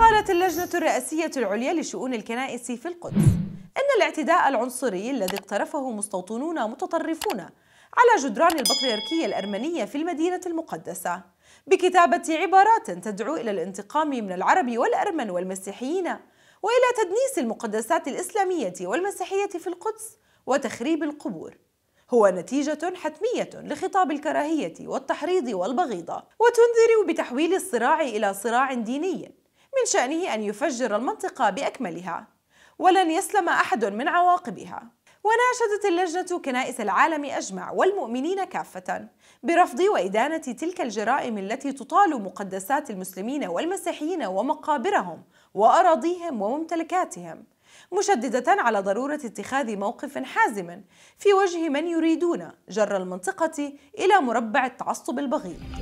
قالت اللجنة الرئاسية العليا لشؤون الكنائس في القدس إن الاعتداء العنصري الذي اقترفه مستوطنون متطرفون على جدران البطريركية الأرمنية في المدينة المقدسة بكتابة عبارات تدعو إلى الانتقام من العرب والأرمن والمسيحيين وإلى تدنيس المقدسات الإسلامية والمسيحية في القدس وتخريب القبور هو نتيجة حتمية لخطاب الكراهية والتحريض والبغيضة وتنذر بتحويل الصراع إلى صراع ديني من شأنه أن يفجر المنطقة بأكملها ولن يسلم أحد من عواقبها وناشدت اللجنة كنائس العالم أجمع والمؤمنين كافة برفض وإدانة تلك الجرائم التي تطال مقدسات المسلمين والمسيحيين ومقابرهم وأراضيهم وممتلكاتهم مشددة على ضرورة اتخاذ موقف حازم في وجه من يريدون جر المنطقة إلى مربع التعصب البغيض